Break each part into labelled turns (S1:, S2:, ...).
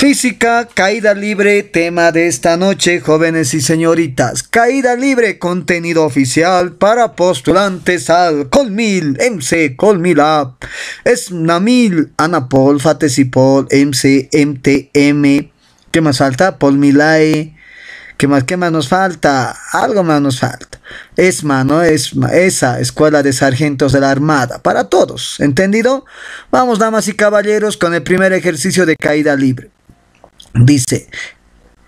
S1: Física, caída libre, tema de esta noche, jóvenes y señoritas. Caída libre, contenido oficial para postulantes al Colmil, MC, Colmila, App. Es Anapol, Fatesipol, MC, MTM. ¿Qué más falta? Polmilae. ¿Qué más, ¿Qué más nos falta? Algo más nos falta. ESMA, ¿no? ESMA, esa, Escuela de Sargentos de la Armada. Para todos, ¿entendido? Vamos, damas y caballeros, con el primer ejercicio de caída libre. Dice,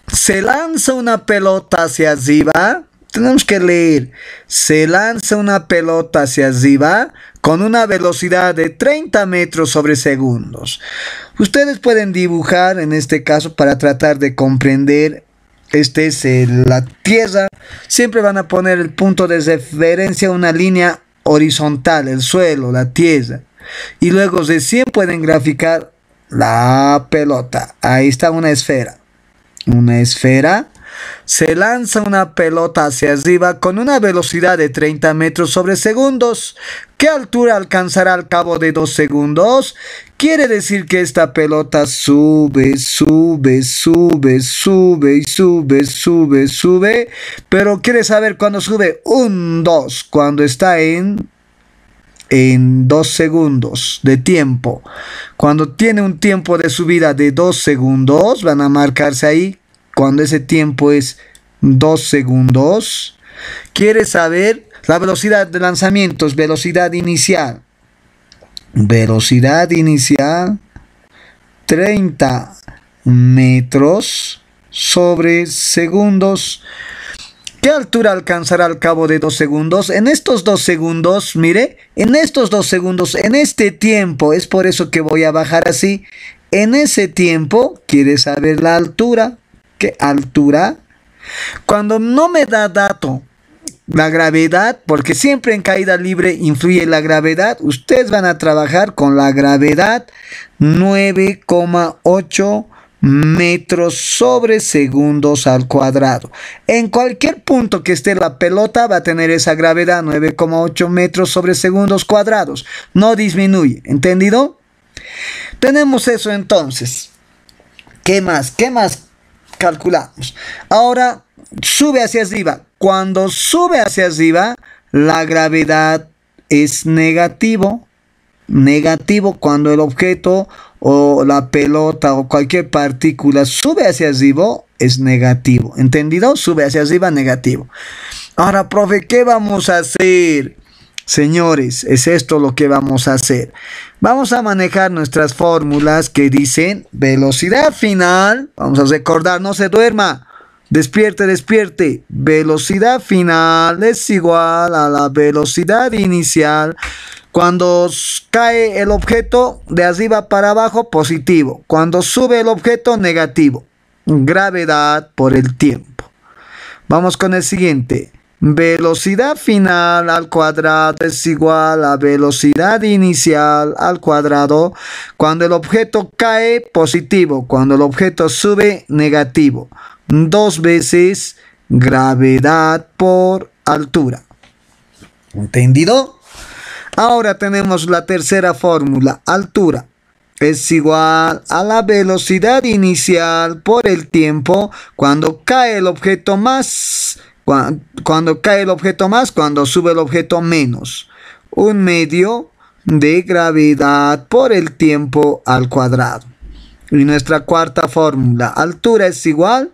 S1: se lanza una pelota hacia arriba. Tenemos que leer. Se lanza una pelota hacia arriba con una velocidad de 30 metros sobre segundos. Ustedes pueden dibujar en este caso para tratar de comprender. Este es eh, la tierra. Siempre van a poner el punto de referencia, una línea horizontal, el suelo, la tierra. Y luego recién pueden graficar la pelota. Ahí está una esfera. Una esfera. Se lanza una pelota hacia arriba con una velocidad de 30 metros sobre segundos. ¿Qué altura alcanzará al cabo de 2 segundos? Quiere decir que esta pelota sube, sube, sube, sube y sube, sube, sube. Pero quiere saber cuándo sube. Un 2. Cuando está en en dos segundos de tiempo. Cuando tiene un tiempo de subida de dos segundos, van a marcarse ahí. Cuando ese tiempo es dos segundos, quiere saber la velocidad de lanzamiento es velocidad inicial. Velocidad inicial 30 metros sobre segundos ¿Qué altura alcanzará al cabo de dos segundos? En estos dos segundos, mire, en estos dos segundos, en este tiempo, es por eso que voy a bajar así. En ese tiempo, quiere saber la altura. ¿Qué altura? Cuando no me da dato la gravedad, porque siempre en caída libre influye la gravedad, ustedes van a trabajar con la gravedad 9,8 metros sobre segundos al cuadrado. En cualquier punto que esté la pelota va a tener esa gravedad 9,8 metros sobre segundos cuadrados. No disminuye, ¿entendido? Tenemos eso entonces. ¿Qué más? ¿Qué más calculamos? Ahora sube hacia arriba. Cuando sube hacia arriba, la gravedad es negativo. Negativo cuando el objeto o la pelota o cualquier partícula sube hacia arriba, es negativo. ¿Entendido? Sube hacia arriba, negativo. Ahora, profe, ¿qué vamos a hacer? Señores, es esto lo que vamos a hacer. Vamos a manejar nuestras fórmulas que dicen velocidad final. Vamos a recordar, no se duerma. Despierte, despierte. Velocidad final es igual a la velocidad inicial. Cuando cae el objeto de arriba para abajo, positivo. Cuando sube el objeto, negativo. Gravedad por el tiempo. Vamos con el siguiente. Velocidad final al cuadrado es igual a velocidad inicial al cuadrado. Cuando el objeto cae, positivo. Cuando el objeto sube, negativo dos veces gravedad por altura. ¿Entendido? Ahora tenemos la tercera fórmula, altura. Es igual a la velocidad inicial por el tiempo cuando cae el objeto más, cuando, cae el objeto más, cuando sube el objeto menos. Un medio de gravedad por el tiempo al cuadrado. Y nuestra cuarta fórmula, altura es igual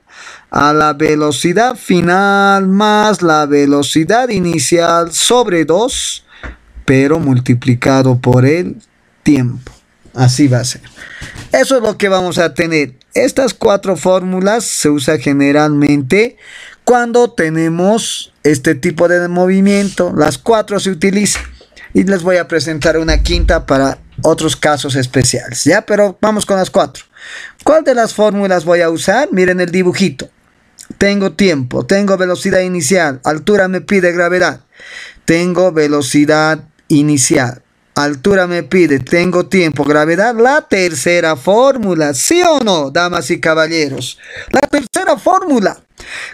S1: a la velocidad final más la velocidad inicial sobre 2, pero multiplicado por el tiempo. Así va a ser. Eso es lo que vamos a tener. Estas cuatro fórmulas se usan generalmente cuando tenemos este tipo de movimiento. Las cuatro se utilizan. Y les voy a presentar una quinta para otros casos especiales. Ya, pero vamos con las cuatro. ¿Cuál de las fórmulas voy a usar? Miren el dibujito. Tengo tiempo, tengo velocidad inicial, altura me pide gravedad. Tengo velocidad inicial. Altura me pide, tengo tiempo. Gravedad, la tercera fórmula. ¿Sí o no, damas y caballeros? La tercera fórmula.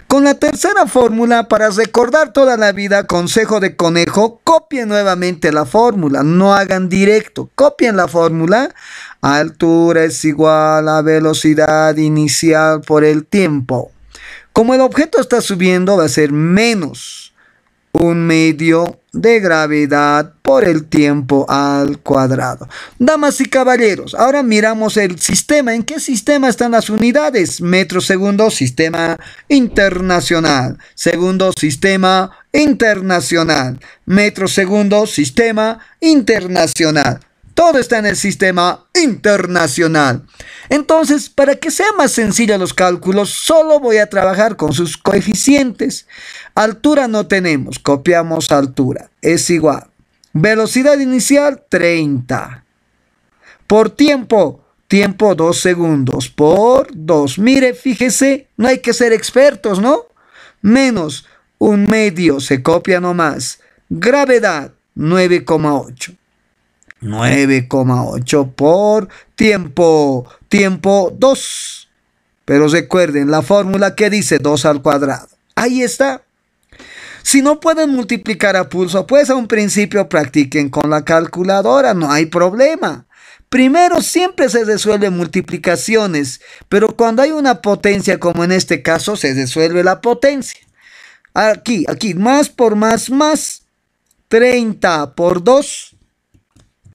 S1: Con la tercera fórmula, para recordar toda la vida, consejo de conejo, copien nuevamente la fórmula, no hagan directo, copien la fórmula. Altura es igual a velocidad inicial por el tiempo. Como el objeto está subiendo, va a ser menos un medio de gravedad por el tiempo al cuadrado. Damas y caballeros, ahora miramos el sistema. ¿En qué sistema están las unidades? Metro segundo, sistema internacional. Segundo, sistema internacional. Metro segundo, sistema internacional. Todo está en el sistema internacional. Entonces, para que sea más sencillos los cálculos, solo voy a trabajar con sus coeficientes. Altura no tenemos, copiamos altura. Es igual. Velocidad inicial 30. Por tiempo, tiempo 2 segundos. Por 2. Mire, fíjese, no hay que ser expertos, ¿no? Menos un medio, se copia nomás. Gravedad 9,8. 9,8 por tiempo. Tiempo 2. Pero recuerden la fórmula que dice 2 al cuadrado. Ahí está. Si no pueden multiplicar a pulso, pues a un principio practiquen con la calculadora, no hay problema. Primero siempre se resuelven multiplicaciones, pero cuando hay una potencia como en este caso, se resuelve la potencia. Aquí, aquí, más por más, más. 30 por 2,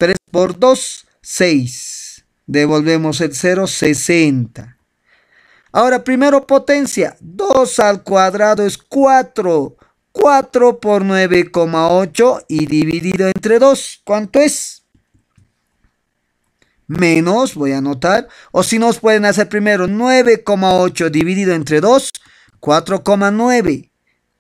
S1: 3 por 2, 6. Devolvemos el 0, 60. Ahora, primero potencia. 2 al cuadrado es 4. 4 por 9,8 y dividido entre 2. ¿Cuánto es? Menos, voy a anotar. O si nos pueden hacer primero 9,8 dividido entre 2, 4,9.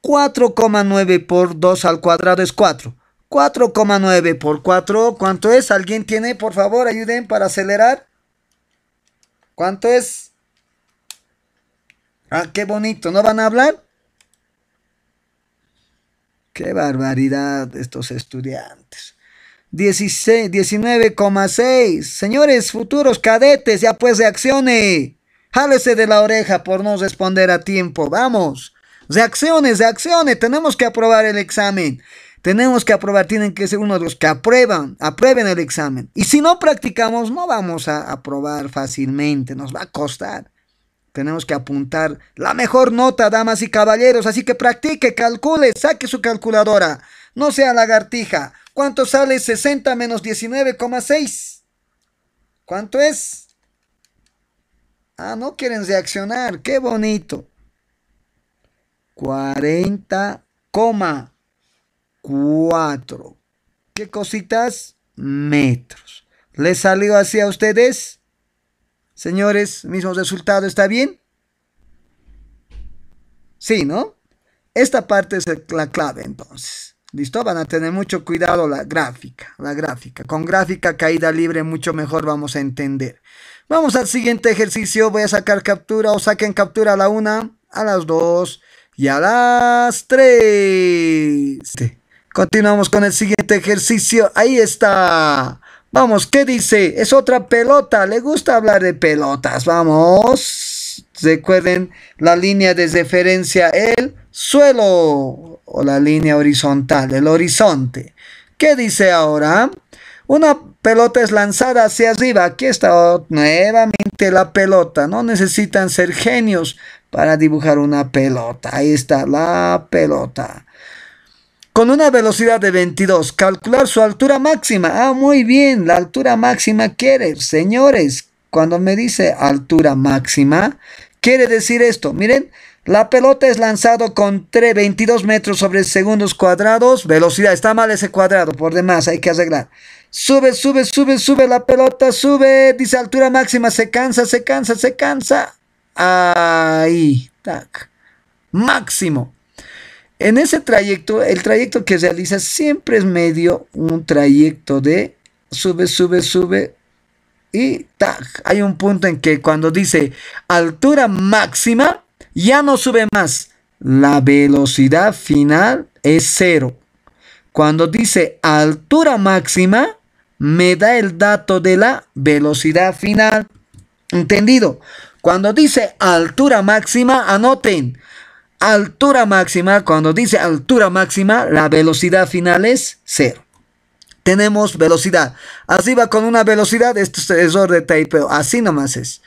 S1: 4,9 por 2 al cuadrado es 4. 4,9 por 4, ¿cuánto es? ¿Alguien tiene? Por favor, ayuden para acelerar. ¿Cuánto es? Ah, qué bonito, ¿no van a hablar? Qué barbaridad estos estudiantes. 19,6. Señores futuros cadetes, ya pues reaccione. Jálese de la oreja por no responder a tiempo. Vamos. de reaccione. Tenemos que aprobar el examen. Tenemos que aprobar, tienen que ser uno de los que aprueban, aprueben el examen. Y si no practicamos, no vamos a aprobar fácilmente, nos va a costar. Tenemos que apuntar la mejor nota, damas y caballeros, así que practique, calcule, saque su calculadora. No sea lagartija. ¿Cuánto sale 60 menos 19,6? ¿Cuánto es? Ah, no quieren reaccionar. Qué bonito. 40, 4. ¿Qué cositas? Metros. ¿Les salió así a ustedes? Señores, mismo resultado, ¿está bien? Sí, ¿no? Esta parte es la clave entonces. ¿Listo? Van a tener mucho cuidado la gráfica, la gráfica. Con gráfica caída libre mucho mejor vamos a entender. Vamos al siguiente ejercicio. Voy a sacar captura o saquen captura a la una, a las dos y a las tres. Continuamos con el siguiente ejercicio. Ahí está. Vamos, ¿qué dice? Es otra pelota. Le gusta hablar de pelotas. Vamos. Recuerden la línea de referencia, el suelo o la línea horizontal, el horizonte. ¿Qué dice ahora? Una pelota es lanzada hacia arriba. Aquí está nuevamente la pelota. No necesitan ser genios para dibujar una pelota. Ahí está la pelota con una velocidad de 22. Calcular su altura máxima. Ah, muy bien, la altura máxima quiere, señores. Cuando me dice altura máxima, quiere decir esto. Miren, la pelota es lanzado con 3, 22 metros sobre segundos cuadrados. Velocidad, está mal ese cuadrado, por demás, hay que arreglar. Sube, sube, sube, sube la pelota, sube. Dice altura máxima, se cansa, se cansa, se cansa. Ahí, tac. Máximo. En ese trayecto, el trayecto que realiza siempre es medio un trayecto de sube, sube, sube y tac. Hay un punto en que cuando dice altura máxima, ya no sube más. La velocidad final es cero. Cuando dice altura máxima, me da el dato de la velocidad final. ¿Entendido? Cuando dice altura máxima, anoten altura máxima, cuando dice altura máxima, la velocidad final es cero. Tenemos velocidad. Así va con una velocidad, esto es error de taipeo, así nomás es.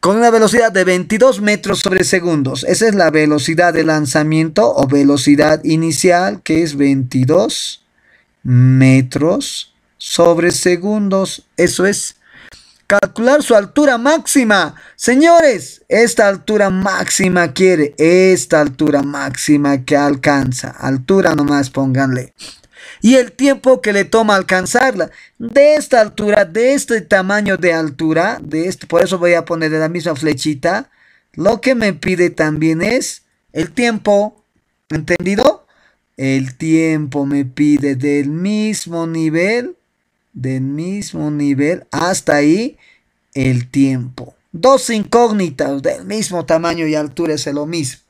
S1: Con una velocidad de 22 metros sobre segundos. Esa es la velocidad de lanzamiento o velocidad inicial, que es 22 metros sobre segundos. Eso es calcular su altura máxima. Señores, esta altura máxima quiere, esta altura máxima que alcanza. Altura nomás pónganle. Y el tiempo que le toma alcanzarla. De esta altura, de este tamaño de altura, de este, por eso voy a poner la misma flechita. Lo que me pide también es el tiempo. ¿Entendido? El tiempo me pide del mismo nivel del mismo nivel hasta ahí el tiempo. Dos incógnitas del mismo tamaño y altura es lo mismo.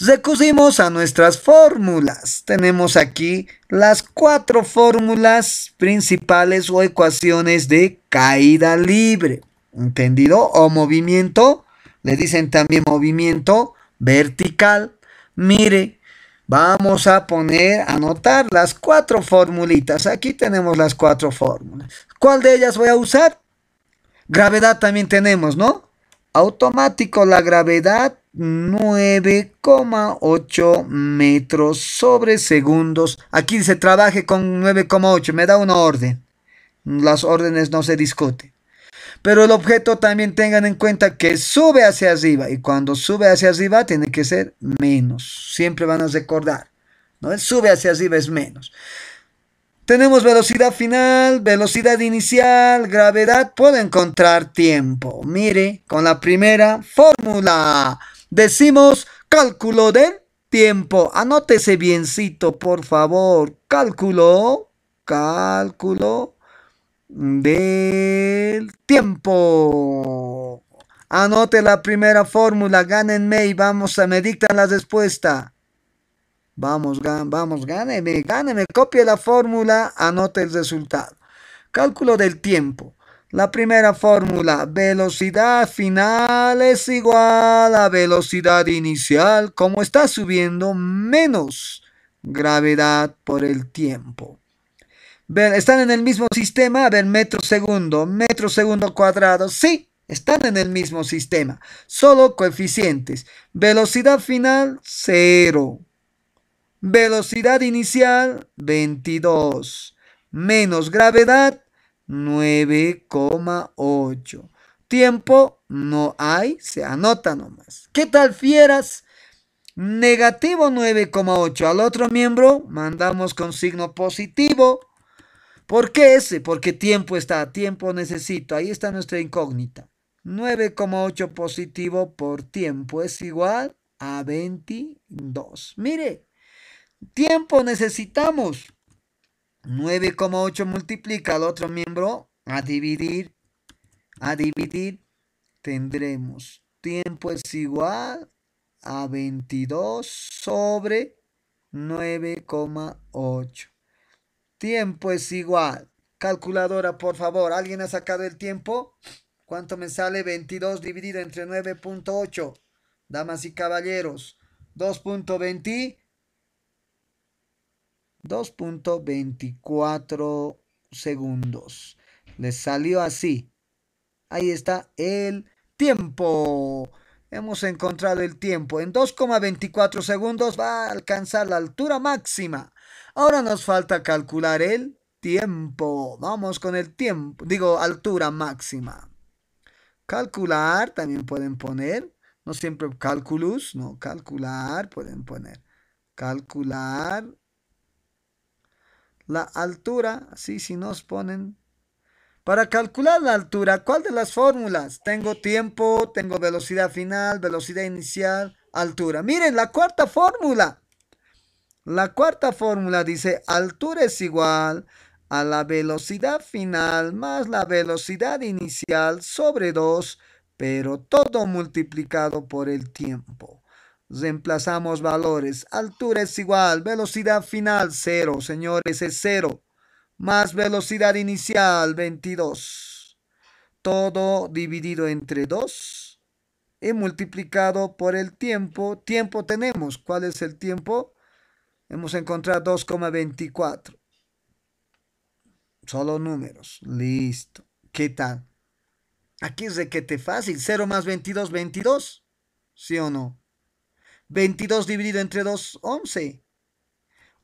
S1: Recusimos a nuestras fórmulas. Tenemos aquí las cuatro fórmulas principales o ecuaciones de caída libre. ¿Entendido? O movimiento. Le dicen también movimiento vertical. Mire, Vamos a poner, a anotar las cuatro formulitas. Aquí tenemos las cuatro fórmulas. ¿Cuál de ellas voy a usar? Gravedad también tenemos, ¿no? Automático, la gravedad 9,8 metros sobre segundos. Aquí se trabaje con 9,8, me da una orden. Las órdenes no se discuten pero el objeto también tengan en cuenta que sube hacia arriba y cuando sube hacia arriba tiene que ser menos. Siempre van a recordar, ¿no? sube hacia arriba es menos. Tenemos velocidad final, velocidad inicial, gravedad, puedo encontrar tiempo. Mire, con la primera fórmula decimos cálculo del tiempo. Anótese biencito, por favor. Cálculo, cálculo del tiempo. Anote la primera fórmula, gánenme y vamos a me dictan la respuesta. Vamos, vamos, gáneme, gáneme, copie la fórmula, anote el resultado. Cálculo del tiempo. La primera fórmula, velocidad final es igual a velocidad inicial, como está subiendo, menos gravedad por el tiempo están en el mismo sistema, a ver, metro segundo, metro segundo cuadrado, sí, están en el mismo sistema, solo coeficientes. Velocidad final, 0. Velocidad inicial, 22. Menos gravedad, 9,8. Tiempo, no hay, se anota nomás. ¿Qué tal, fieras? Negativo 9,8. Al otro miembro mandamos con signo positivo. ¿Por qué ese? Porque tiempo está, tiempo necesito. Ahí está nuestra incógnita. 9,8 positivo por tiempo es igual a 22. Mire, tiempo necesitamos. 9,8 multiplica al otro miembro a dividir. A dividir tendremos tiempo es igual a 22 sobre 9,8 tiempo es igual. Calculadora, por favor, ¿alguien ha sacado el tiempo? ¿Cuánto me sale? 22 dividido entre 9.8. Damas y caballeros, 2.20. 2.24 segundos. Les salió así. Ahí está el tiempo. Hemos encontrado el tiempo. En 2,24 segundos va a alcanzar la altura máxima. Ahora nos falta calcular el tiempo. Vamos con el tiempo. Digo, altura máxima. Calcular, también pueden poner. No siempre calculus, no, calcular, pueden poner. Calcular la altura, Sí, si nos ponen para calcular la altura, ¿cuál de las fórmulas? Tengo tiempo, tengo velocidad final, velocidad inicial, altura. Miren, la cuarta fórmula. La cuarta fórmula dice altura es igual a la velocidad final más la velocidad inicial sobre 2, pero todo multiplicado por el tiempo. Reemplazamos valores. Altura es igual, velocidad final cero, señores, es cero más velocidad inicial 22. Todo dividido entre 2 y multiplicado por el tiempo. Tiempo tenemos. ¿Cuál es el tiempo? Hemos encontrado 2,24. Solo números. Listo. ¿Qué tal? Aquí es de te fácil. 0 más 22, 22. ¿Sí o no? 22 dividido entre 2, 11.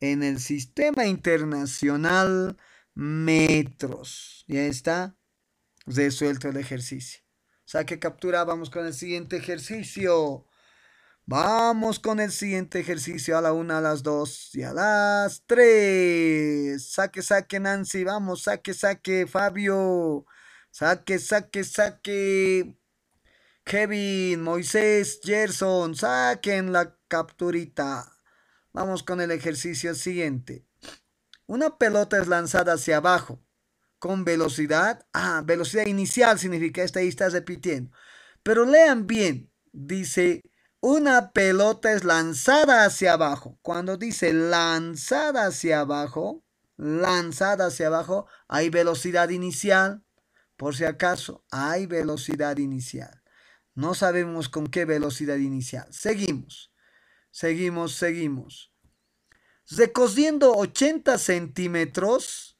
S1: en el sistema internacional metros. Ya está resuelto el ejercicio. Saque captura, vamos con el siguiente ejercicio. Vamos con el siguiente ejercicio a la una, a las dos y a las tres. Saque, saque, Nancy, vamos, saque, saque, Fabio. Saque, saque, saque. Kevin, Moisés, Gerson, saquen la capturita. Vamos con el ejercicio siguiente. Una pelota es lanzada hacia abajo con velocidad. Ah, velocidad inicial significa esta ahí está repitiendo. Pero lean bien. Dice, una pelota es lanzada hacia abajo. Cuando dice lanzada hacia abajo, lanzada hacia abajo, hay velocidad inicial. Por si acaso, hay velocidad inicial. No sabemos con qué velocidad inicial. Seguimos. Seguimos, seguimos. recogiendo 80 centímetros.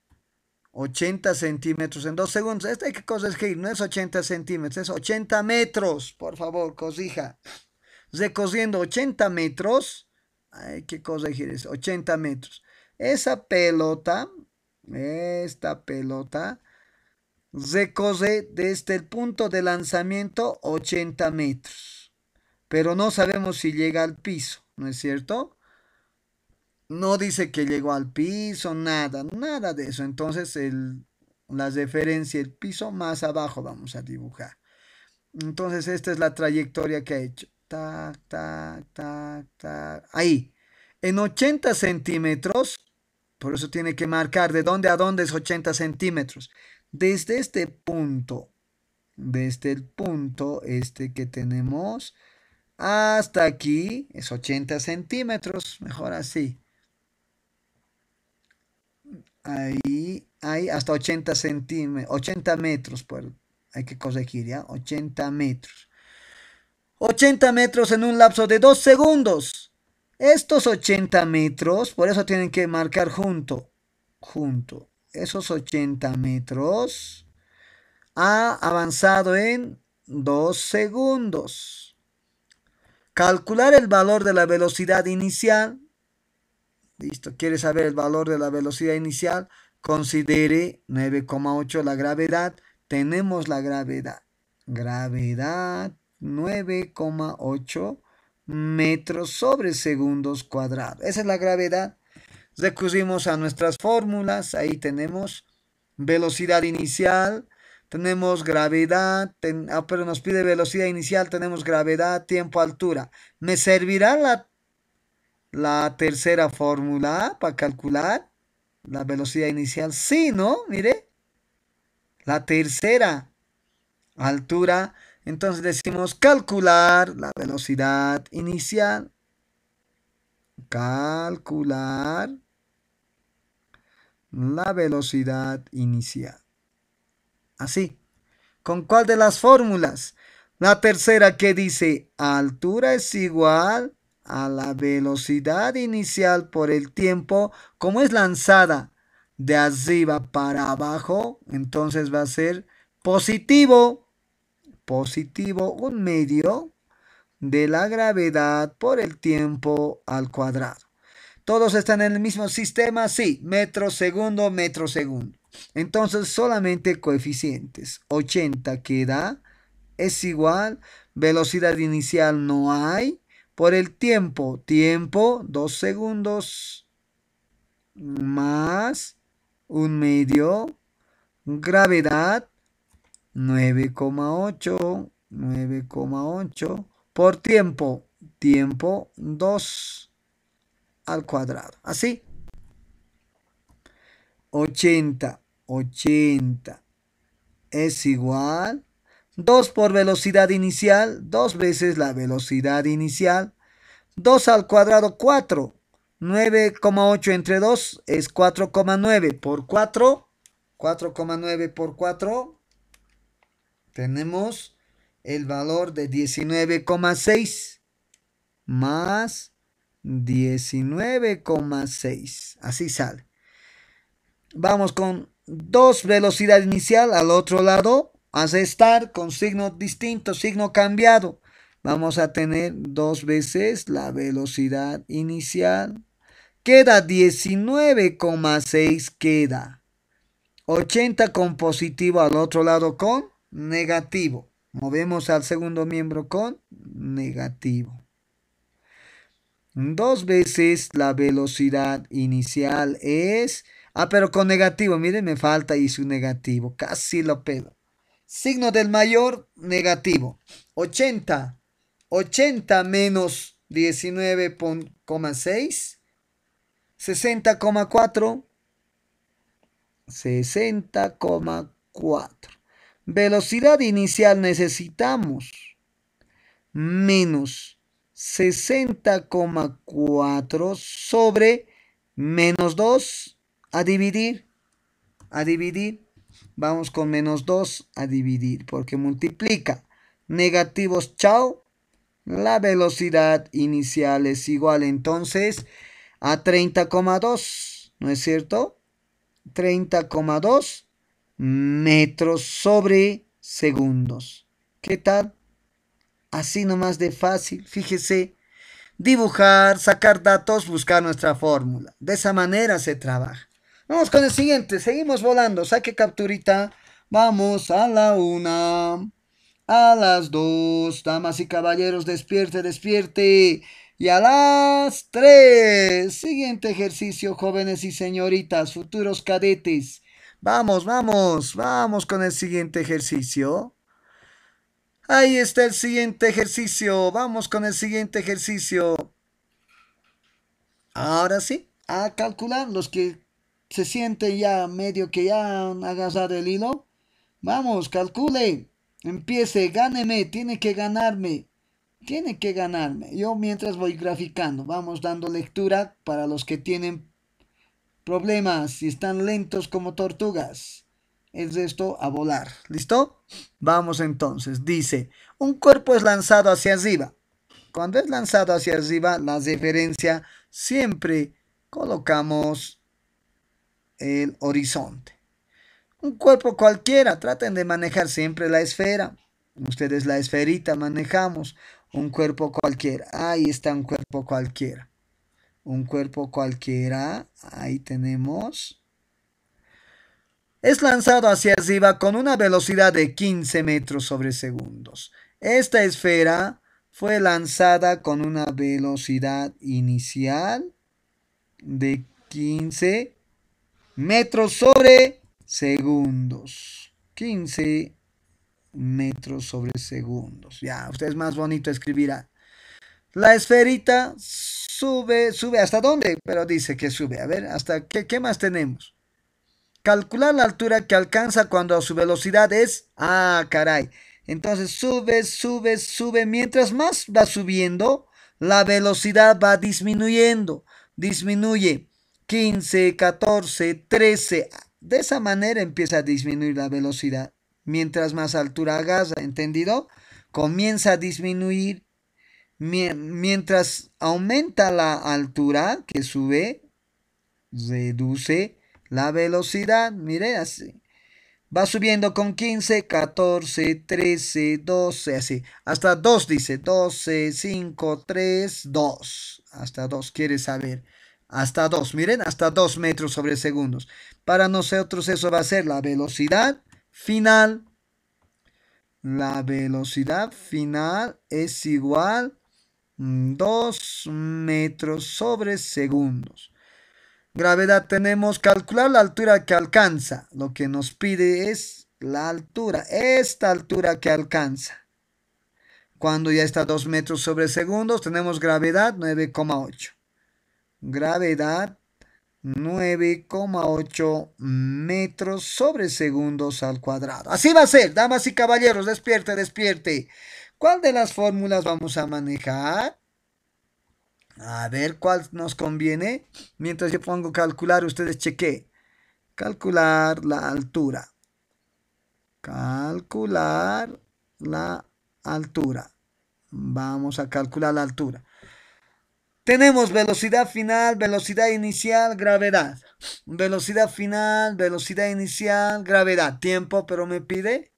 S1: 80 centímetros en dos segundos. Esta hay que corregir, no es 80 centímetros, es 80 metros. Por favor, cosija, recogiendo 80 metros. Hay que corregir, es 80 metros. Esa pelota, esta pelota, recorre desde el punto de lanzamiento 80 metros pero no sabemos si llega al piso, ¿no es cierto? No dice que llegó al piso, nada, nada de eso. Entonces, el, la referencia, el piso más abajo vamos a dibujar. Entonces, esta es la trayectoria que ha hecho. Ta, ta, ta, ta. Ahí. En 80 centímetros, por eso tiene que marcar de dónde a dónde es 80 centímetros. Desde este punto, desde el punto este que tenemos, hasta aquí es 80 centímetros, mejor así. Ahí, ahí hasta 80 centímetros, 80 metros, pues, hay que corregir ya, 80 metros. 80 metros en un lapso de 2 segundos. Estos 80 metros, por eso tienen que marcar junto, junto. Esos 80 metros ha avanzado en 2 segundos. Calcular el valor de la velocidad inicial. Listo, quiere saber el valor de la velocidad inicial. Considere 9,8 la gravedad. Tenemos la gravedad. Gravedad 9,8 metros sobre segundos cuadrados. Esa es la gravedad. Recurrimos a nuestras fórmulas. Ahí tenemos velocidad inicial tenemos gravedad, ah, pero nos pide velocidad inicial, tenemos gravedad, tiempo, altura. ¿Me servirá la, la tercera fórmula para calcular la velocidad inicial? Sí, ¿no? Mire, la tercera altura. Entonces decimos calcular la velocidad inicial. Calcular la velocidad inicial así. ¿Con cuál de las fórmulas? La tercera que dice altura es igual a la velocidad inicial por el tiempo, como es lanzada de arriba para abajo, entonces va a ser positivo, positivo, un medio de la gravedad por el tiempo al cuadrado. ¿Todos están en el mismo sistema? Sí, metro segundo, metro segundo. Entonces solamente coeficientes. 80 queda es igual. Velocidad inicial no hay. Por el tiempo, tiempo, 2 segundos más un medio. Gravedad, 9,8. 9,8. Por tiempo, tiempo, 2 al cuadrado. Así. 80, 80 es igual 2 por velocidad inicial, 2 veces la velocidad inicial, 2 al cuadrado 4, 9,8 entre 2 es 4,9 por 4, 4,9 por 4, tenemos el valor de 19,6 más 19,6, así sale. Vamos con dos velocidad inicial al otro lado. Hace estar con signo distinto, signo cambiado. Vamos a tener dos veces la velocidad inicial. Queda 19,6 queda. 80 con positivo al otro lado con negativo. Movemos al segundo miembro con negativo. Dos veces la velocidad inicial es Ah, pero con negativo, miren, me falta y su negativo, casi lo pedo. Signo del mayor, negativo. 80. 80 menos 19,6. 60,4. 60,4. Velocidad inicial necesitamos menos 60,4 sobre menos 2 a dividir, a dividir, vamos con menos 2 a dividir, porque multiplica negativos chao, la velocidad inicial es igual entonces a 30,2, ¿no es cierto? 30,2 metros sobre segundos. ¿Qué tal? Así nomás de fácil, fíjese. Dibujar, sacar datos, buscar nuestra fórmula. De esa manera se trabaja. Vamos con el siguiente. Seguimos volando. Saque capturita. Vamos a la una. A las dos. Damas y caballeros, despierte, despierte. Y a las tres. Siguiente ejercicio, jóvenes y señoritas, futuros cadetes. Vamos, vamos, vamos con el siguiente ejercicio. Ahí está el siguiente ejercicio. Vamos con el siguiente ejercicio. Ahora sí, a calcular los que se siente ya medio que ya han agarrado el hilo, vamos, calcule, empiece, gáneme, tiene que ganarme, tiene que ganarme. Yo mientras voy graficando, vamos dando lectura para los que tienen problemas y están lentos como tortugas. Es esto a volar. ¿Listo? Vamos entonces. Dice, un cuerpo es lanzado hacia arriba. Cuando es lanzado hacia arriba, la referencia siempre colocamos el horizonte. Un cuerpo cualquiera, traten de manejar siempre la esfera. Ustedes la esferita manejamos. Un cuerpo cualquiera. Ahí está un cuerpo cualquiera. Un cuerpo cualquiera. Ahí tenemos. Es lanzado hacia arriba con una velocidad de 15 metros sobre segundos. Esta esfera fue lanzada con una velocidad inicial de 15 metros sobre segundos. 15 metros sobre segundos. Ya, usted es más bonito escribirá. La esferita sube, sube hasta dónde, pero dice que sube. A ver, hasta qué, más tenemos. Calcular la altura que alcanza cuando su velocidad es. Ah, caray. Entonces sube, sube, sube. Mientras más va subiendo, la velocidad va disminuyendo. Disminuye 15, 14, 13. De esa manera empieza a disminuir la velocidad. Mientras más altura hagas, ¿entendido? Comienza a disminuir. Mientras aumenta la altura que sube, reduce la velocidad. Mire, así. Va subiendo con 15, 14, 13, 12, así. Hasta 2 dice. 12, 5, 3, 2. Hasta 2 quieres saber hasta 2, miren, hasta 2 metros sobre segundos. Para nosotros eso va a ser la velocidad final. La velocidad final es igual a 2 metros sobre segundos. Gravedad tenemos calcular la altura que alcanza. Lo que nos pide es la altura, esta altura que alcanza. Cuando ya está 2 metros sobre segundos, tenemos gravedad 9,8 gravedad 9,8 metros sobre segundos al cuadrado. Así va a ser, damas y caballeros, despierte, despierte. ¿Cuál de las fórmulas vamos a manejar? A ver cuál nos conviene. Mientras yo pongo calcular, ustedes cheque. Calcular la altura. Calcular la altura. Vamos a calcular la altura. Tenemos velocidad final, velocidad inicial, gravedad. Velocidad final, velocidad inicial, gravedad. Tiempo, pero me pide.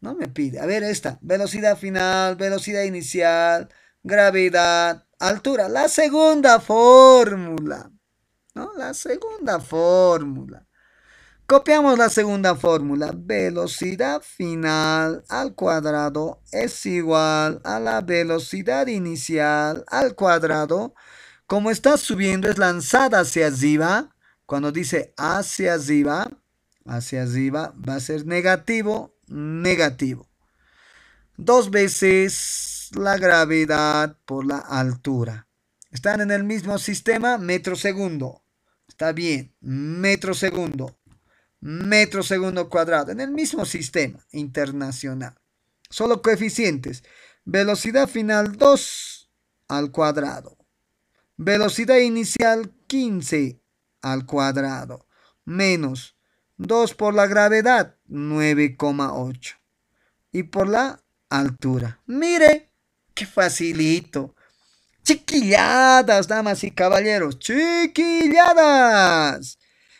S1: No me pide. A ver, esta. Velocidad final, velocidad inicial, gravedad, altura. La segunda fórmula. ¿No? La segunda fórmula. Copiamos la segunda fórmula. Velocidad final al cuadrado es igual a la velocidad inicial al cuadrado. Como está subiendo, es lanzada hacia arriba. Cuando dice hacia arriba, hacia arriba va a ser negativo, negativo. Dos veces la gravedad por la altura. Están en el mismo sistema, metro segundo. Está bien, metro segundo metro segundo cuadrado en el mismo sistema internacional. Solo coeficientes. Velocidad final 2 al cuadrado. Velocidad inicial 15 al cuadrado. Menos 2 por la gravedad 9,8. Y por la altura. Mire, qué facilito. Chiquilladas, damas y caballeros. Chiquilladas.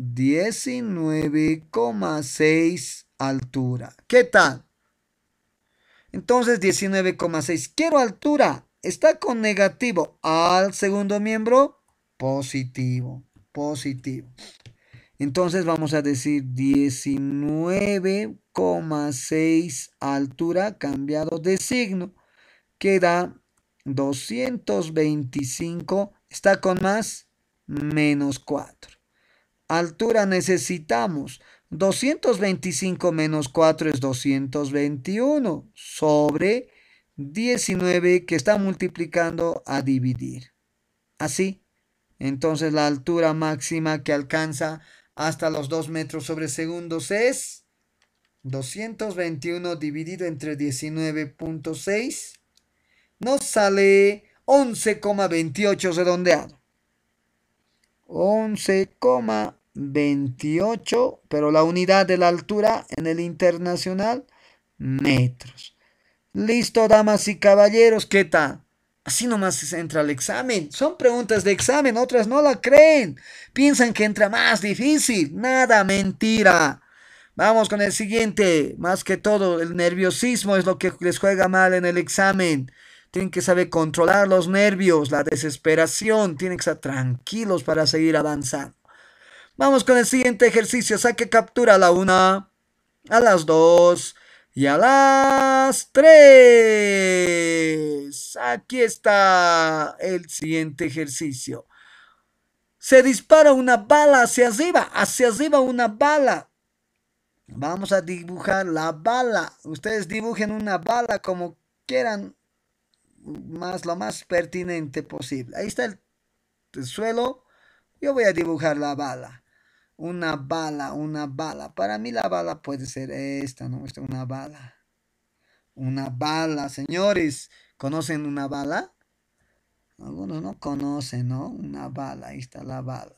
S1: 19,6 altura. ¿Qué tal? Entonces 19,6. Quiero altura. Está con negativo al segundo miembro. Positivo. Positivo. Entonces vamos a decir 19,6 altura cambiado de signo. Queda 225. Está con más menos 4 altura necesitamos 225 menos 4 es 221 sobre 19 que está multiplicando a dividir. Así. Entonces la altura máxima que alcanza hasta los 2 metros sobre segundos es 221 dividido entre 19.6. Nos sale 11,28 redondeado. 11,28. 28, pero la unidad de la altura en el internacional, metros. Listo, damas y caballeros, ¿qué tal? Así nomás se entra al examen. Son preguntas de examen, otras no la creen. Piensan que entra más difícil. Nada, mentira. Vamos con el siguiente. Más que todo, el nerviosismo es lo que les juega mal en el examen. Tienen que saber controlar los nervios, la desesperación. Tienen que estar tranquilos para seguir avanzando. Vamos con el siguiente ejercicio. Saque captura a la una, a las dos y a las tres. Aquí está el siguiente ejercicio. Se dispara una bala hacia arriba, hacia arriba una bala. Vamos a dibujar la bala. Ustedes dibujen una bala como quieran, más lo más pertinente posible. Ahí está el suelo. Yo voy a dibujar la bala. Una bala, una bala. Para mí la bala puede ser esta, ¿no? Esta una bala. Una bala, señores. ¿Conocen una bala? Algunos no conocen, ¿no? Una bala, ahí está la bala.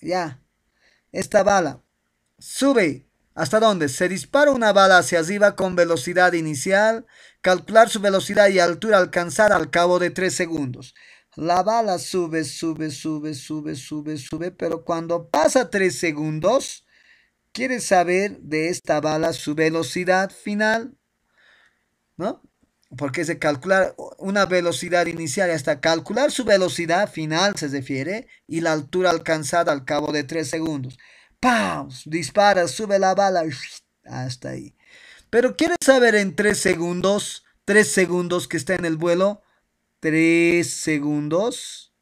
S1: Ya. Esta bala sube ¿Hasta dónde? Se dispara una bala hacia arriba con velocidad inicial, calcular su velocidad y altura alcanzar al cabo de tres segundos. La bala sube, sube, sube, sube, sube, sube, pero cuando pasa tres segundos, quieres saber de esta bala su velocidad final, ¿no? Porque se calcula calcular una velocidad inicial y hasta calcular su velocidad final se refiere y la altura alcanzada al cabo de tres segundos. ¡Pam! Dispara, sube la bala, hasta ahí. Pero quieres saber en tres segundos, tres segundos que está en el vuelo, 3 segundos.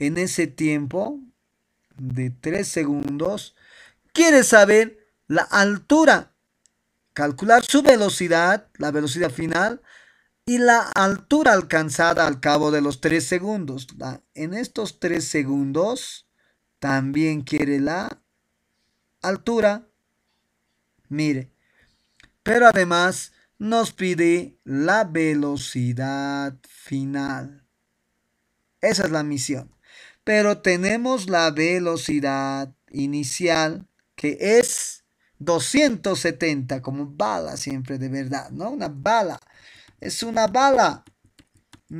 S1: En ese tiempo de 3 segundos, Quiere saber la altura, calcular su velocidad, la velocidad final y la altura alcanzada al cabo de los 3 segundos. en estos 3 segundos también quiere la altura. Mire, pero además nos pide la velocidad final. Esa es la misión. Pero tenemos la velocidad inicial que es 270 como bala siempre de verdad, ¿no? Una bala. Es una bala.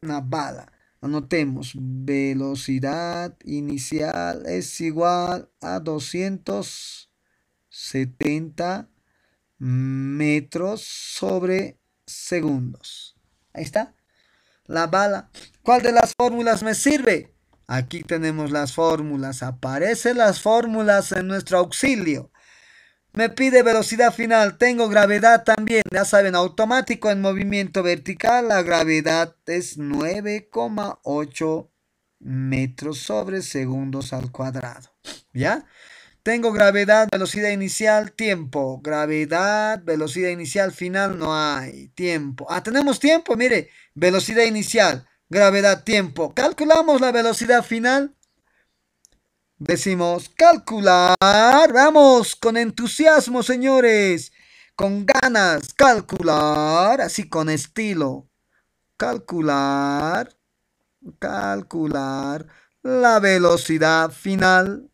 S1: Una bala. Anotemos, velocidad inicial es igual a 270 metros sobre segundos. Ahí está. La bala. ¿Cuál de las fórmulas me sirve? Aquí tenemos las fórmulas. Aparecen las fórmulas en nuestro auxilio. Me pide velocidad final. Tengo gravedad también. Ya saben, automático en movimiento vertical. La gravedad es 9,8 metros sobre segundos al cuadrado. ¿Ya? Tengo gravedad, velocidad inicial, tiempo. Gravedad, velocidad inicial, final, no hay. Tiempo. Ah, tenemos tiempo, mire. Velocidad inicial, gravedad, tiempo. Calculamos la velocidad final. Decimos, calcular. Vamos, con entusiasmo, señores. Con ganas, calcular. Así con estilo. Calcular. Calcular la velocidad final.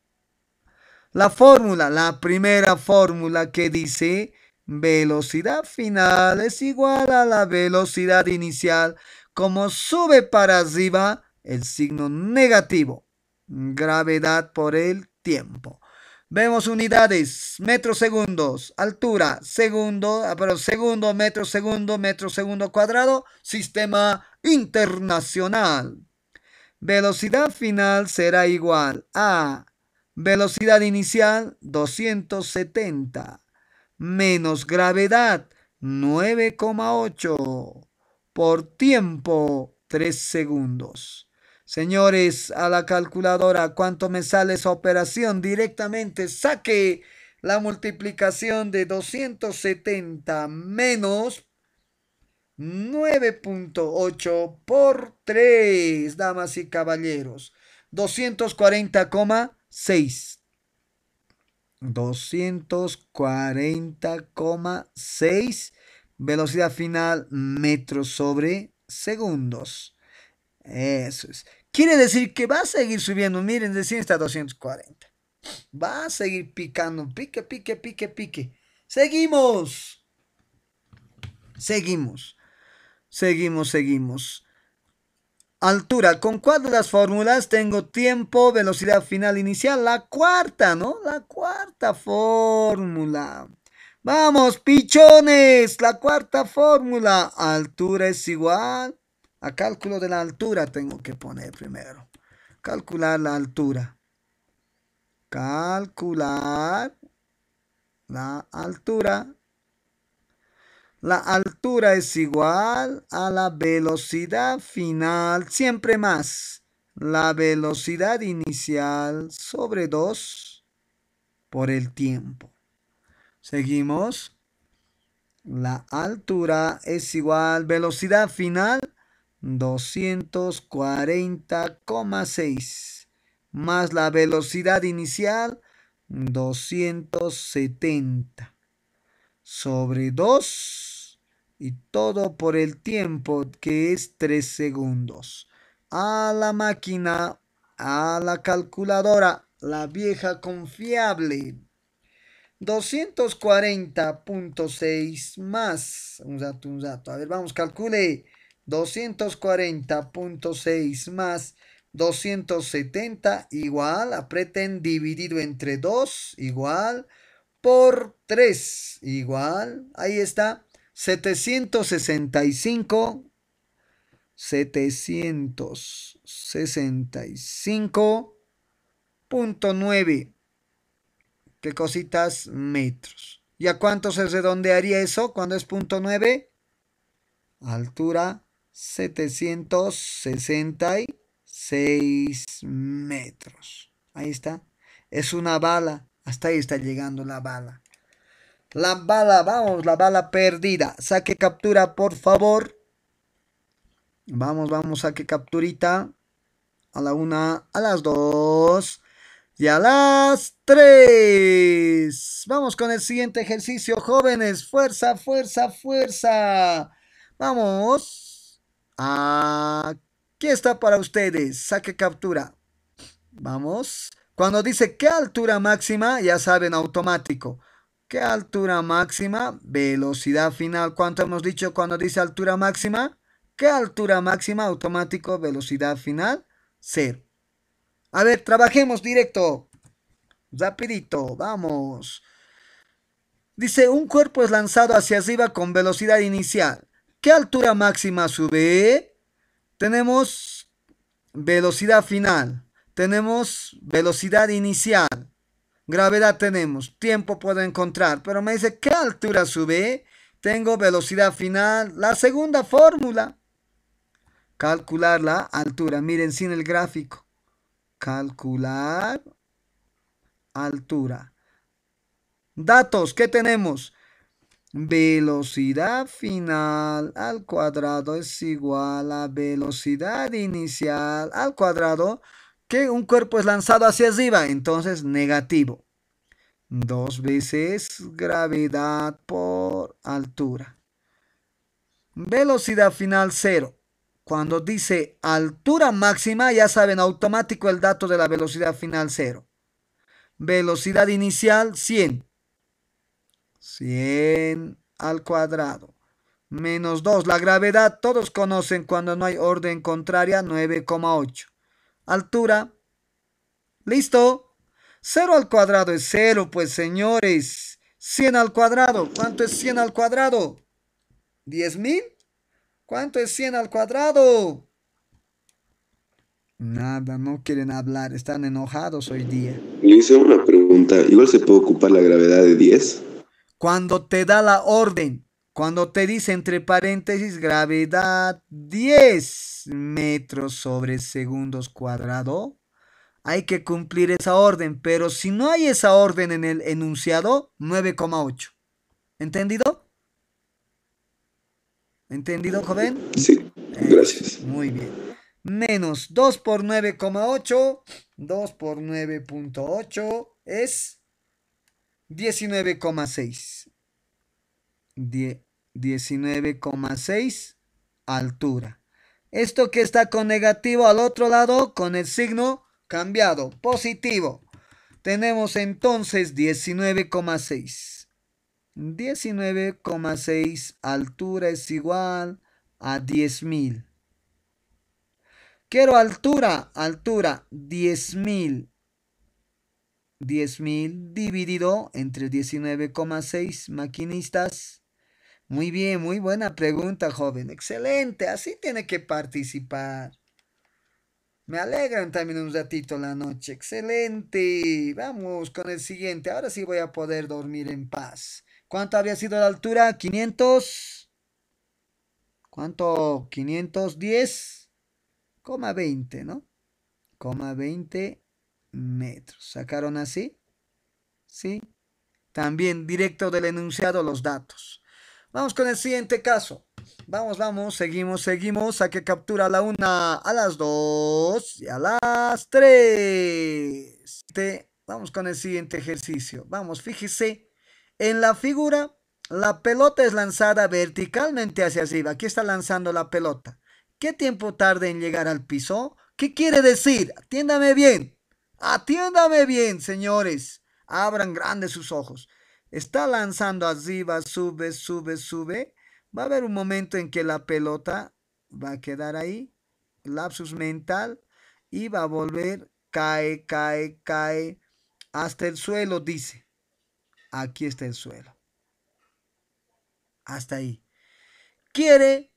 S1: La fórmula, la primera fórmula que dice velocidad final es igual a la velocidad inicial. Como sube para arriba, el signo negativo. Gravedad por el tiempo. Vemos unidades, metros segundos, altura, segundo, ah, pero segundo, metro segundo, metro segundo cuadrado, sistema internacional. Velocidad final será igual a Velocidad inicial 270. Menos gravedad 9,8. Por tiempo 3 segundos. Señores, a la calculadora, ¿cuánto me sale esa operación? Directamente saque la multiplicación de 270 menos 9.8 por 3, damas y caballeros. 240, 6. 240,6. Velocidad final, metros sobre segundos. Eso es. Quiere decir que va a seguir subiendo. Miren, de 100 está 240. Va a seguir picando. Pique, pique, pique, pique. Seguimos. Seguimos. Seguimos, seguimos altura. Con cuál de las fórmulas tengo tiempo, velocidad final inicial. La cuarta, ¿no? La cuarta fórmula. Vamos, pichones. La cuarta fórmula. Altura es igual a cálculo de la altura. Tengo que poner primero. Calcular la altura. Calcular la altura la altura es igual a la velocidad final, siempre más la velocidad inicial sobre 2 por el tiempo. Seguimos. La altura es igual, velocidad final 240,6 más la velocidad inicial 270 sobre 2 y todo por el tiempo que es 3 segundos. A la máquina, a la calculadora, la vieja confiable. 240.6 más. Un dato, un dato A ver, vamos, calcule. 240.6 más 270 igual, apreten dividido entre 2 igual por 3 igual. Ahí está. 765 765.9 qué cositas metros. ¿Y a cuánto se redondearía eso cuando es punto 9? Altura 766 metros. Ahí está. Es una bala. Hasta ahí está llegando la bala. La bala, vamos, la bala perdida. Saque captura, por favor. Vamos, vamos, saque capturita. A la una, a las dos y a las tres. Vamos con el siguiente ejercicio, jóvenes. Fuerza, fuerza, fuerza. Vamos. Aquí está para ustedes. Saque captura. Vamos. Cuando dice qué altura máxima, ya saben, automático. ¿Qué altura máxima? Velocidad final. ¿Cuánto hemos dicho cuando dice altura máxima? ¿Qué altura máxima? Automático, velocidad final, cero. A ver, trabajemos directo. Rapidito, vamos. Dice, un cuerpo es lanzado hacia arriba con velocidad inicial. ¿Qué altura máxima sube? Tenemos velocidad final. Tenemos velocidad inicial. Gravedad tenemos, tiempo puedo encontrar, pero me dice qué altura sube. Tengo velocidad final. La segunda fórmula. Calcular la altura. Miren sin el gráfico. Calcular altura. Datos, ¿qué tenemos? Velocidad final al cuadrado es igual a velocidad inicial al cuadrado que un cuerpo es lanzado hacia arriba, entonces negativo. Dos veces gravedad por altura. Velocidad final cero. Cuando dice altura máxima, ya saben automático el dato de la velocidad final cero. Velocidad inicial 100. 100 al cuadrado. Menos 2. La gravedad, todos conocen cuando no hay orden contraria, 9,8 altura. ¿Listo? 0 al cuadrado es cero pues señores. 100 al cuadrado. ¿Cuánto es 100 al cuadrado? ¿10.000? ¿Cuánto es 100 al cuadrado? Nada, no quieren hablar, están enojados hoy día. Le hice una pregunta, igual se puede ocupar la gravedad de 10. Cuando te da la orden, cuando te dice entre paréntesis gravedad 10 metros sobre segundos cuadrado, hay que cumplir esa orden, pero si no hay esa orden en el enunciado, 9,8. ¿Entendido? ¿Entendido, joven? Sí, gracias. Eh, muy bien. Menos 2 por 9,8, 2 por 9.8 es 19,6. 19,6 altura. Esto que está con negativo al otro lado con el signo cambiado, positivo. Tenemos entonces 19,6. 19,6 altura es igual a 10.000. Quiero altura, altura, 10.000. 10.000 dividido entre 19,6 maquinistas muy bien, muy buena pregunta, joven. Excelente, así tiene que participar. Me alegran también un ratito la noche. Excelente. Vamos con el siguiente. Ahora sí voy a poder dormir en paz. ¿Cuánto había sido la altura? 500. ¿Cuánto? 510. 20, ¿no? Coma 20 metros. ¿Sacaron así? Sí. También directo del enunciado los datos. Vamos con el siguiente caso. Vamos, vamos, seguimos, seguimos. A que captura la una, a las dos y a las tres. Este, vamos con el siguiente ejercicio. Vamos, fíjese. En la figura, la pelota es lanzada verticalmente hacia arriba. Aquí está lanzando la pelota. ¿Qué tiempo tarda en llegar al piso? ¿Qué quiere decir? Atiéndame bien. Atiéndame bien, señores. Abran grandes sus ojos está lanzando arriba, sube, sube, sube, va a haber un momento en que la pelota va a quedar ahí, lapsus mental, y va a volver, cae, cae, cae, hasta el suelo, dice. Aquí está el suelo. Hasta ahí. Quiere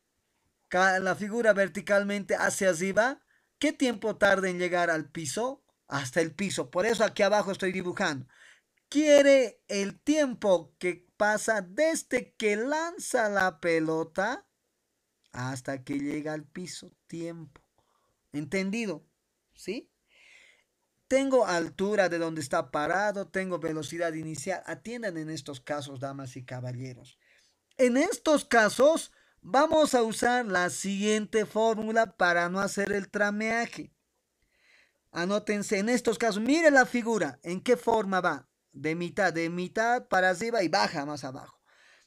S1: la figura verticalmente hacia arriba. ¿Qué tiempo tarda en llegar al piso? Hasta el piso. Por eso aquí abajo estoy dibujando quiere el tiempo que pasa desde que lanza la pelota hasta que llega al piso. Tiempo. ¿Entendido? ¿Sí? Tengo altura de donde está parado, tengo velocidad inicial. Atiendan en estos casos, damas y caballeros. En estos casos, vamos a usar la siguiente fórmula para no hacer el trameaje. Anótense en estos casos, mire la figura, en qué forma va de mitad, de mitad para arriba y baja más abajo.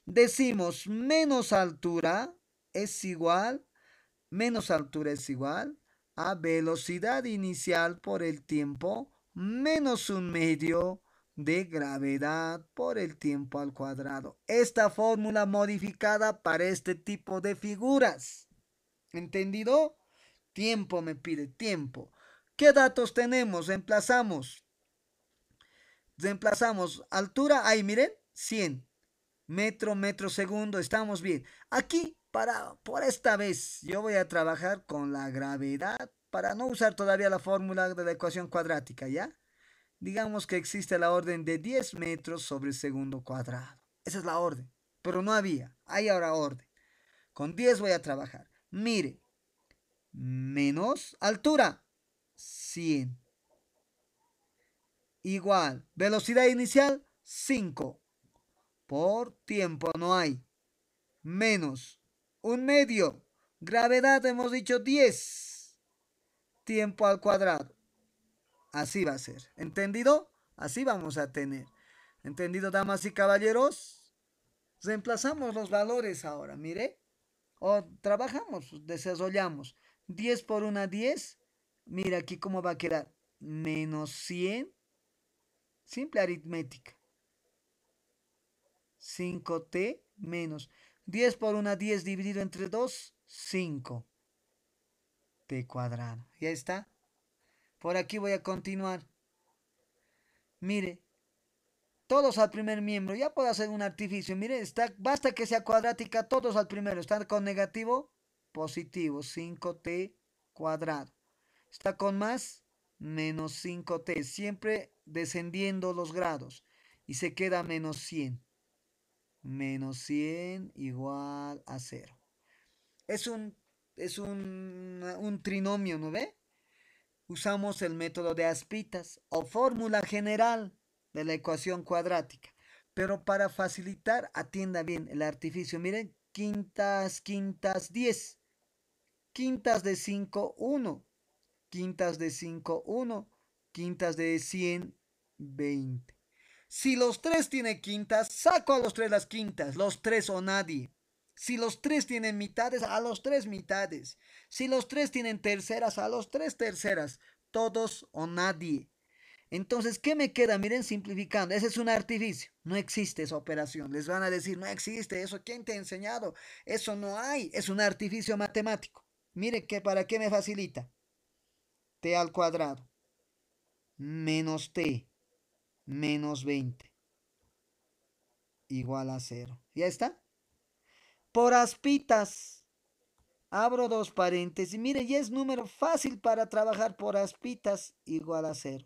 S1: Decimos menos altura es igual, menos altura es igual a velocidad inicial por el tiempo menos un medio de gravedad por el tiempo al cuadrado. Esta fórmula modificada para este tipo de figuras. ¿Entendido? Tiempo me pide tiempo. ¿Qué datos tenemos? Emplazamos reemplazamos altura, ahí miren, 100 metro, metro segundo, estamos bien. Aquí, para, por esta vez, yo voy a trabajar con la gravedad para no usar todavía la fórmula de la ecuación cuadrática, ¿ya? Digamos que existe la orden de 10 metros sobre segundo cuadrado. Esa es la orden, pero no había, hay ahora orden. Con 10 voy a trabajar. Mire, menos altura, 100 igual. Velocidad inicial, 5. Por tiempo no hay. Menos. Un medio. Gravedad hemos dicho 10. Tiempo al cuadrado. Así va a ser. ¿Entendido? Así vamos a tener. ¿Entendido, damas y caballeros? Reemplazamos los valores ahora, mire. O trabajamos, desarrollamos. 10 por una 10. Mira aquí cómo va a quedar. Menos 100 simple aritmética. 5t menos 10 por 1, 10 dividido entre 2, 5. t cuadrado. Ya está. Por aquí voy a continuar. Mire, todos al primer miembro. Ya puedo hacer un artificio. Mire, está, basta que sea cuadrática, todos al primero. Están con negativo, positivo. 5t cuadrado. Está con más, menos 5t. Siempre descendiendo los grados y se queda menos 100. Menos 100 igual a 0. Es un, es un, un trinomio, ¿no ve? Usamos el método de aspitas o fórmula general de la ecuación cuadrática. Pero para facilitar, atienda bien el artificio. Miren, quintas, quintas, 10. Quintas de 5, 1. Quintas de 5, 1 Quintas de 120. Si los tres tienen quintas, saco a los tres las quintas, los tres o nadie. Si los tres tienen mitades, a los tres mitades. Si los tres tienen terceras, a los tres terceras. Todos o nadie. Entonces, ¿qué me queda? Miren, simplificando. Ese es un artificio. No existe esa operación. Les van a decir, no existe eso. ¿Quién te ha enseñado? Eso no hay. Es un artificio matemático. Mire que para qué me facilita. T al cuadrado menos t menos 20 igual a 0. ¿Ya está? Por aspitas. Abro dos paréntesis. Mire, ya es número fácil para trabajar por aspitas igual a 0.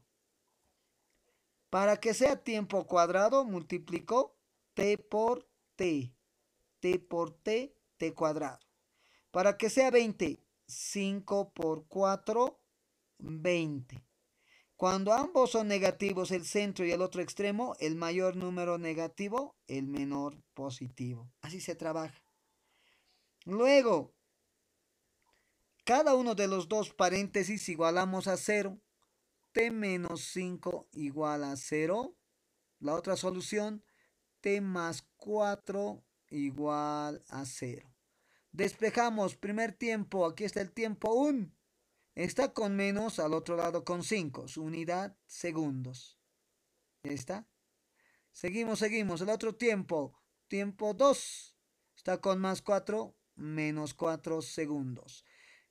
S1: Para que sea tiempo cuadrado, multiplico t por t. t por t, t cuadrado. Para que sea 20, 5 por 4, 20. Cuando ambos son negativos, el centro y el otro extremo, el mayor número negativo, el menor positivo. Así se trabaja. Luego, cada uno de los dos paréntesis igualamos a 0. T menos 5 igual a 0. La otra solución, T más 4 igual a 0. Despejamos primer tiempo. Aquí está el tiempo 1. Está con menos al otro lado con 5, su unidad segundos. ¿Ya está? Seguimos, seguimos. El otro tiempo, tiempo 2, está con más 4, menos 4 segundos.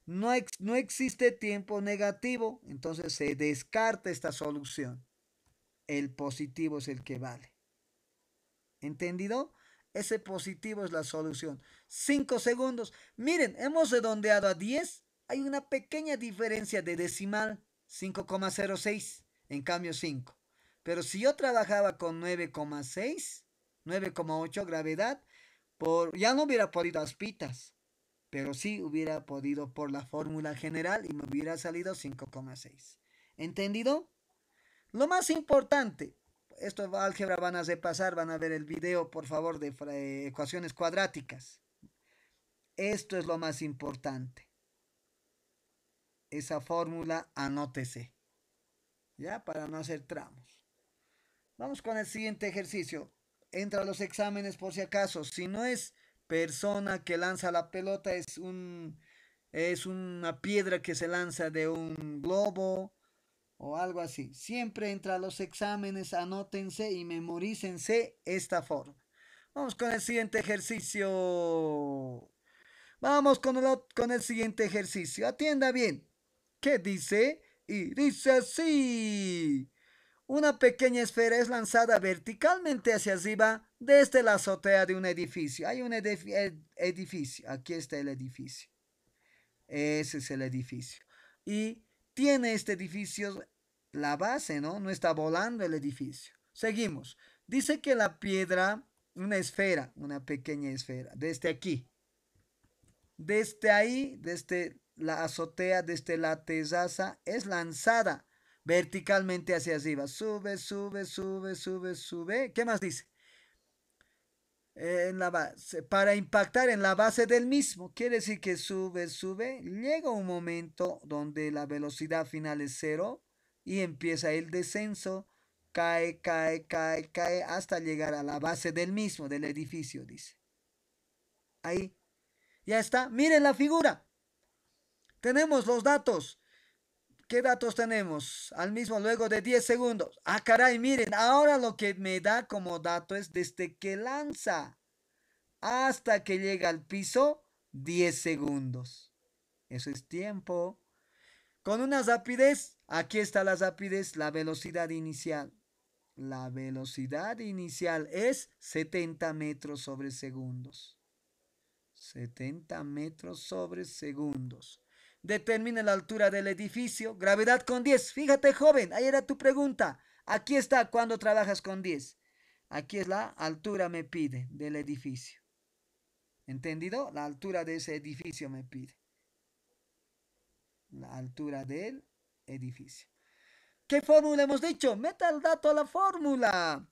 S1: No, no existe tiempo negativo, entonces se descarta esta solución. El positivo es el que vale. ¿Entendido? Ese positivo es la solución. 5 segundos. Miren, hemos redondeado a 10 hay una pequeña diferencia de decimal, 5,06, en cambio 5. Pero si yo trabajaba con 9,6, 9,8 gravedad, por, ya no hubiera podido aspitas, pero sí hubiera podido por la fórmula general y me hubiera salido 5,6. ¿Entendido? Lo más importante, esto álgebra van a repasar, van a ver el video, por favor, de ecuaciones cuadráticas. Esto es lo más importante esa fórmula, anótese. Ya, para no hacer tramos. Vamos con el siguiente ejercicio. Entra a los exámenes por si acaso. Si no es persona que lanza la pelota, es, un, es una piedra que se lanza de un globo o algo así. Siempre entra a los exámenes, anótense y memorícense esta forma. Vamos con el siguiente ejercicio. Vamos con con el siguiente ejercicio. Atienda bien. ¿Qué dice y dice así. Una pequeña esfera es lanzada verticalmente hacia arriba desde la azotea de un edificio. Hay un edificio, aquí está el edificio. Ese es el edificio. Y tiene este edificio la base, ¿no? No está volando el edificio. Seguimos. Dice que la piedra, una esfera, una pequeña esfera, desde aquí. Desde ahí, desde la azotea desde este la terraza es lanzada verticalmente hacia arriba. Sube, sube, sube, sube, sube. ¿Qué más dice? En la base, para impactar en la base del mismo. Quiere decir que sube, sube, llega un momento donde la velocidad final es cero y empieza el descenso, cae, cae, cae, cae hasta llegar a la base del mismo, del edificio, dice. Ahí. Ya está. Miren la figura. Tenemos los datos. ¿Qué datos tenemos? Al mismo luego de 10 segundos. Ah, caray, miren, ahora lo que me da como dato es desde que lanza hasta que llega al piso, 10 segundos. Eso es tiempo. Con una rapidez, aquí está la rapidez, la velocidad inicial. La velocidad inicial es 70 metros sobre segundos. 70 metros sobre segundos. Determine la altura del edificio. Gravedad con 10. Fíjate, joven, ahí era tu pregunta. Aquí está cuando trabajas con 10. Aquí es la altura me pide del edificio. ¿Entendido? La altura de ese edificio me pide. La altura del edificio. ¿Qué fórmula hemos dicho? Meta el dato a la fórmula.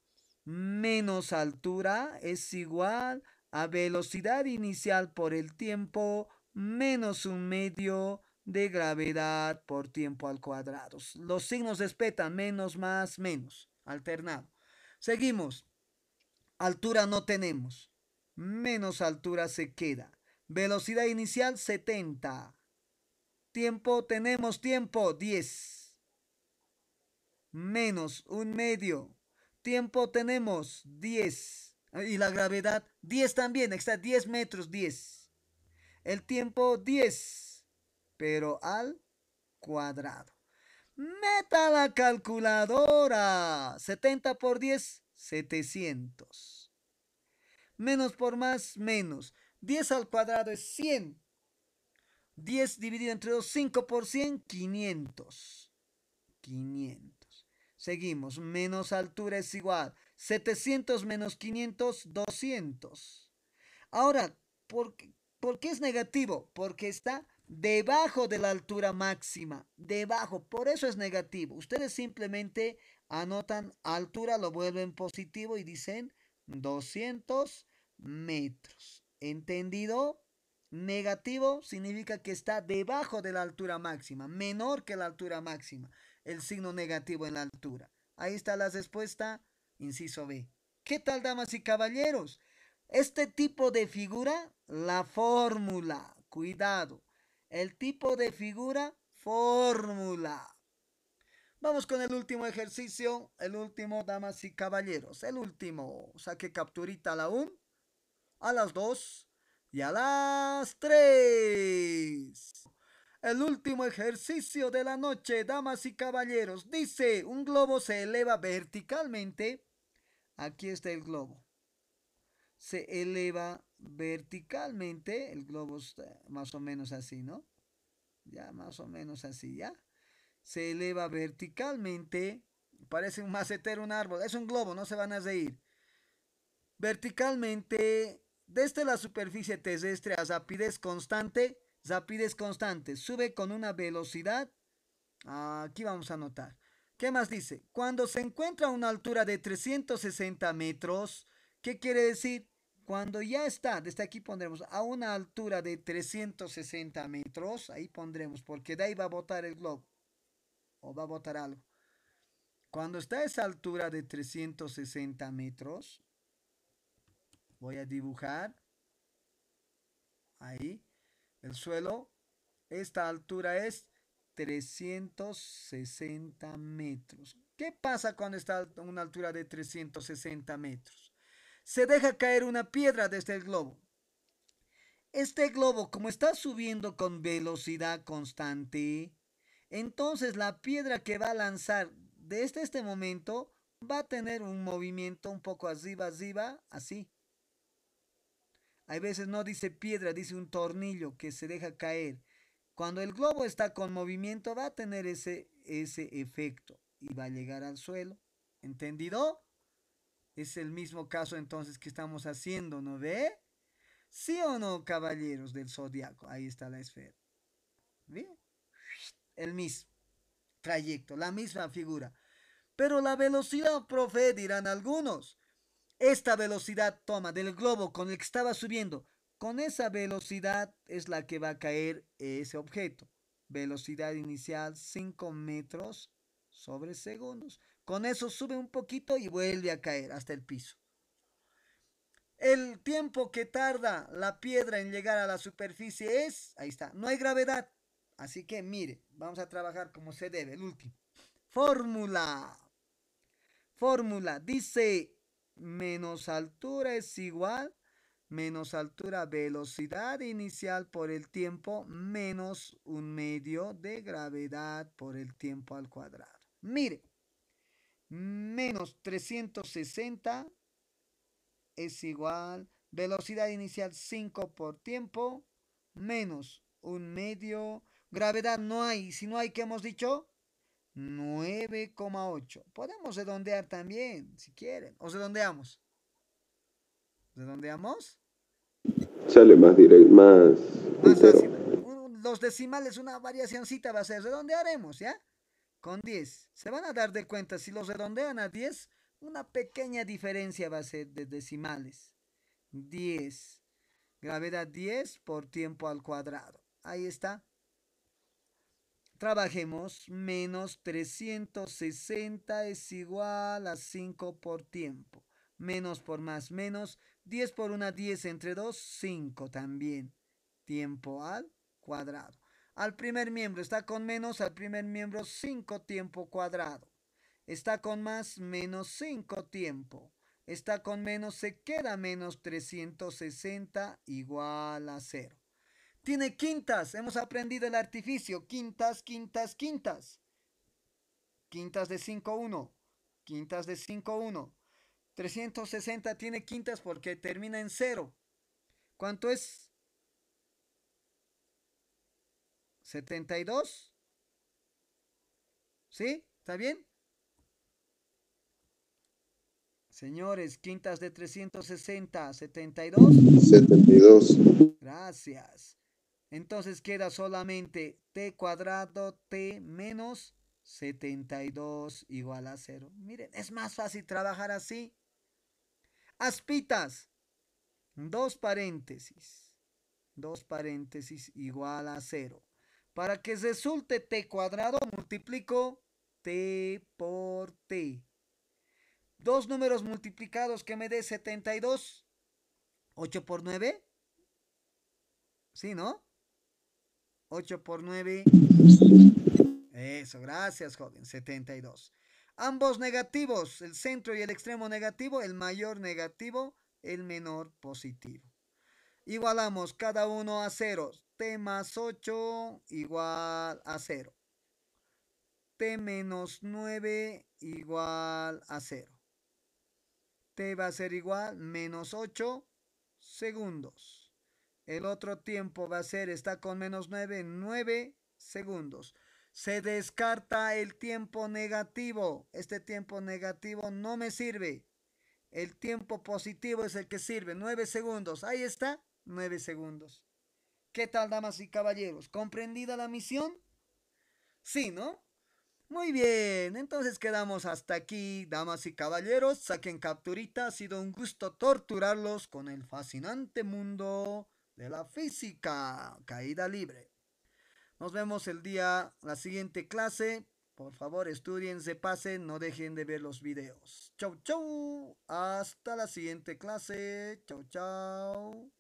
S1: Menos altura es igual a velocidad inicial por el tiempo menos un medio de gravedad por tiempo al cuadrado. Los signos respetan menos, más, menos, alternado. Seguimos. Altura no tenemos. Menos altura se queda. Velocidad inicial 70. Tiempo tenemos tiempo 10. Menos un medio. Tiempo tenemos 10. Y la gravedad 10 también. Está 10 metros 10. El tiempo 10, pero al cuadrado. Meta la calculadora. 70 por 10, 700. Menos por más, menos. 10 al cuadrado es 100. 10 dividido entre 2, 5 por 100, 500. 500. Seguimos. Menos altura es igual. 700 menos 500, 200. Ahora, ¿por qué? ¿Por qué es negativo? Porque está debajo de la altura máxima, debajo, por eso es negativo. Ustedes simplemente anotan altura, lo vuelven positivo y dicen 200 metros. ¿Entendido? Negativo significa que está debajo de la altura máxima, menor que la altura máxima, el signo negativo en la altura. Ahí está la respuesta, inciso B. ¿Qué tal, damas y caballeros? Este tipo de figura, la fórmula, cuidado. El tipo de figura, fórmula. Vamos con el último ejercicio, el último, damas y caballeros. El último, saque capturita a la 1, a las 2 y a las 3. El último ejercicio de la noche, damas y caballeros. Dice, un globo se eleva verticalmente. Aquí está el globo se eleva verticalmente, el globo es más o menos así, ¿no? Ya más o menos así, ¿ya? Se eleva verticalmente, parece un macetero, un árbol, es un globo, no se van a reír. Verticalmente, desde la superficie terrestre a rapidez constante, rapidez constante, sube con una velocidad, aquí vamos a notar. ¿Qué más dice? Cuando se encuentra a una altura de 360 metros, ¿qué quiere decir? Cuando ya está, desde aquí pondremos a una altura de 360 metros, ahí pondremos, porque de ahí va a botar el globo, o va a botar algo. Cuando está a esa altura de 360 metros, voy a dibujar, ahí, el suelo, esta altura es 360 metros. ¿Qué pasa cuando está a una altura de 360 metros? se deja caer una piedra desde el este globo. Este globo, como está subiendo con velocidad constante, entonces la piedra que va a lanzar desde este momento va a tener un movimiento un poco arriba, arriba, así. Hay veces no dice piedra, dice un tornillo que se deja caer. Cuando el globo está con movimiento va a tener ese, ese efecto y va a llegar al suelo. ¿Entendido? Es el mismo caso entonces que estamos haciendo, ¿no ve? ¿Sí o no, caballeros del zodiaco? Ahí está la esfera. ¿Ve? El mismo trayecto, la misma figura. Pero la velocidad, profe, dirán algunos. Esta velocidad toma del globo con el que estaba subiendo. Con esa velocidad es la que va a caer ese objeto. Velocidad inicial 5 metros sobre segundos. Con eso sube un poquito y vuelve a caer hasta el piso. El tiempo que tarda la piedra en llegar a la superficie es, ahí está, no hay gravedad. Así que mire, vamos a trabajar como se debe, el último. Fórmula. Fórmula dice menos altura es igual menos altura velocidad inicial por el tiempo menos un medio de gravedad por el tiempo al cuadrado. Mire, menos 360 es igual velocidad inicial 5 por tiempo menos un medio. Gravedad no hay. Si no hay, ¿qué hemos dicho? 9,8. Podemos redondear también, si quieren. ¿O redondeamos? ¿Redondeamos? Sale más directo, más... Los decimales, una variacioncita va a ser. Redondearemos, ¿ya? con 10. Se van a dar de cuenta, si los redondean a 10, una pequeña diferencia va a ser de decimales. 10. Gravedad 10 por tiempo al cuadrado. Ahí está. Trabajemos menos 360 es igual a 5 por tiempo. Menos por más menos. 10 por una 10 entre 2, 5 también. Tiempo al cuadrado al primer miembro. Está con menos al primer miembro 5 tiempo cuadrado. Está con más menos 5 tiempo. Está con menos se queda menos 360 igual a 0. Tiene quintas. Hemos aprendido el artificio. Quintas, quintas, quintas. Quintas de 5, 1. Quintas de 5, 1. 360 tiene quintas porque termina en 0. ¿Cuánto es 72. ¿Sí? ¿Está bien? Señores, quintas de 360, 72. 72. Gracias. Entonces queda solamente t cuadrado t menos 72 igual a 0. Miren, es más fácil trabajar así. Aspitas. Dos paréntesis. Dos paréntesis igual a 0. Para que resulte t cuadrado, multiplico t por t. Dos números multiplicados que me dé 72. 8 por 9. ¿Sí, no? 8 por 9. Eso, gracias, joven. 72. Ambos negativos, el centro y el extremo negativo, el mayor negativo, el menor positivo. Igualamos cada uno a ceros. T más 8 igual a 0. T menos 9 igual a 0. T va a ser igual menos 8 segundos. El otro tiempo va a ser, está con menos 9, 9 segundos. Se descarta el tiempo negativo. Este tiempo negativo no me sirve. El tiempo positivo es el que sirve. 9 segundos. Ahí está. 9 segundos. ¿Qué tal, damas y caballeros? ¿Comprendida la misión? Sí, ¿no? Muy bien, entonces quedamos hasta aquí, damas y caballeros. Saquen capturita, ha sido un gusto torturarlos con el fascinante mundo de la física. Caída libre. Nos vemos el día, la siguiente clase. Por favor, estudien, se pasen, no dejen de ver los videos. Chau, chau. Hasta la siguiente clase. Chau, chau.